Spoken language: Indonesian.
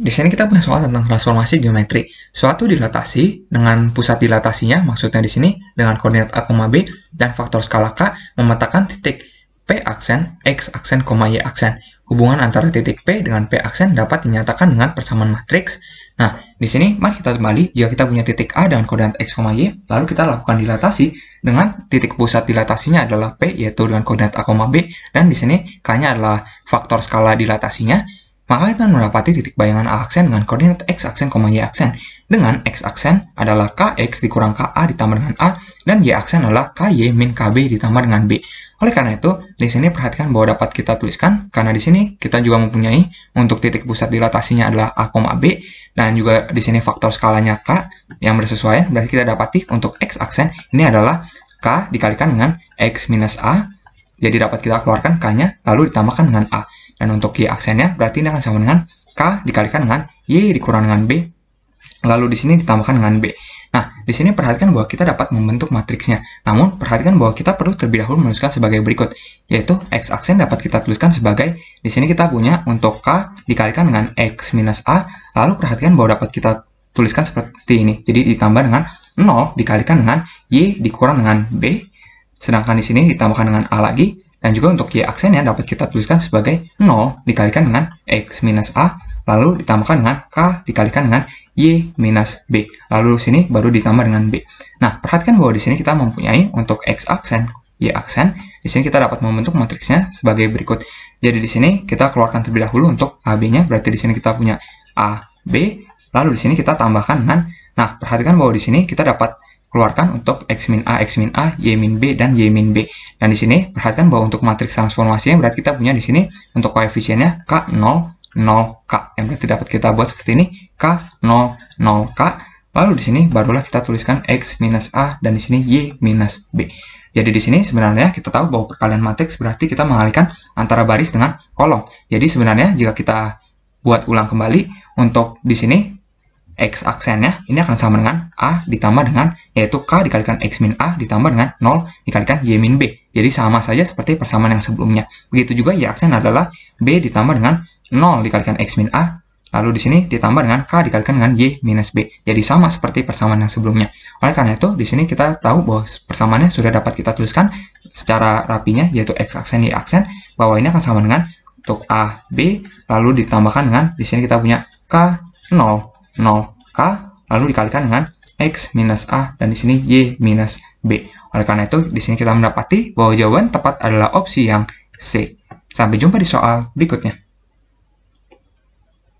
Di sini kita punya soal tentang transformasi geometri. Suatu dilatasi dengan pusat dilatasinya, maksudnya di sini dengan koordinat A, B dan faktor skala K memetakan titik P aksen, X aksen, koma Y aksen. Hubungan antara titik P dengan P aksen dapat dinyatakan dengan persamaan matriks. Nah, di sini mari kita kembali jika kita punya titik A dengan koordinat X, Y, lalu kita lakukan dilatasi dengan titik pusat dilatasinya adalah P yaitu dengan koordinat A, B dan di sini K-nya adalah faktor skala dilatasinya maka kita mendapati titik bayangan A aksen dengan koordinat X aksen, Y aksen. Dengan X aksen adalah KX dikurang KA ditambah dengan A, dan Y aksen adalah KY min KB ditambah dengan B. Oleh karena itu, di sini perhatikan bahwa dapat kita tuliskan, karena di sini kita juga mempunyai untuk titik pusat dilatasinya adalah A, B, dan juga di sini faktor skalanya K yang bersesuaian, berarti kita dapati untuk X aksen ini adalah K dikalikan dengan X minus A jadi dapat kita keluarkan K-nya, lalu ditambahkan dengan A. Dan untuk Y aksennya, berarti ini akan sama dengan K dikalikan dengan Y dikurang dengan B. Lalu di sini ditambahkan dengan B. Nah, di sini perhatikan bahwa kita dapat membentuk matriksnya. Namun, perhatikan bahwa kita perlu terlebih dahulu menuliskan sebagai berikut, yaitu X aksen dapat kita tuliskan sebagai, di sini kita punya untuk K dikalikan dengan X minus A, lalu perhatikan bahwa dapat kita tuliskan seperti ini. Jadi, ditambah dengan 0 dikalikan dengan Y dikurang dengan B, Sedangkan di sini ditambahkan dengan A lagi, dan juga untuk Y aksennya dapat kita tuliskan sebagai 0 dikalikan dengan X minus A, lalu ditambahkan dengan K dikalikan dengan Y minus B. Lalu di sini baru ditambah dengan B. Nah, perhatikan bahwa di sini kita mempunyai untuk X aksen, Y aksen, di sini kita dapat membentuk matriksnya sebagai berikut. Jadi di sini kita keluarkan terlebih dahulu untuk AB-nya, berarti di sini kita punya ab lalu di sini kita tambahkan dengan, nah perhatikan bahwa di sini kita dapat keluarkan untuk x min a, x min a, y min b, dan y min b. Dan di sini perhatikan bahwa untuk matriks transformasinya berarti kita punya di sini untuk koefisiennya k 0 0 k yang berarti dapat kita buat seperti ini k 0 0 k. Lalu di sini barulah kita tuliskan x minus a dan di sini y minus b. Jadi di sini sebenarnya kita tahu bahwa perkalian matriks berarti kita mengalihkan antara baris dengan kolom. Jadi sebenarnya jika kita buat ulang kembali untuk di sini X aksennya ini akan sama dengan A ditambah dengan yaitu K dikalikan X min A ditambah dengan 0 dikalikan Y min B. Jadi sama saja seperti persamaan yang sebelumnya. Begitu juga Y aksen adalah B ditambah dengan 0 dikalikan X min A Lalu di sini ditambah dengan K dikalikan dengan Y minus B. Jadi sama seperti persamaan yang sebelumnya. Oleh karena itu, di sini kita tahu bahwa persamaannya sudah dapat kita tuliskan secara rapinya, yaitu X aksen, Y aksen, bahwa ini akan sama dengan untuk A, B, lalu ditambahkan dengan, di sini kita punya K, 0, 0K lalu dikalikan dengan X minus A dan di sini Y minus B. Oleh karena itu, di sini kita mendapati bahwa jawaban tepat adalah opsi yang C. Sampai jumpa di soal berikutnya.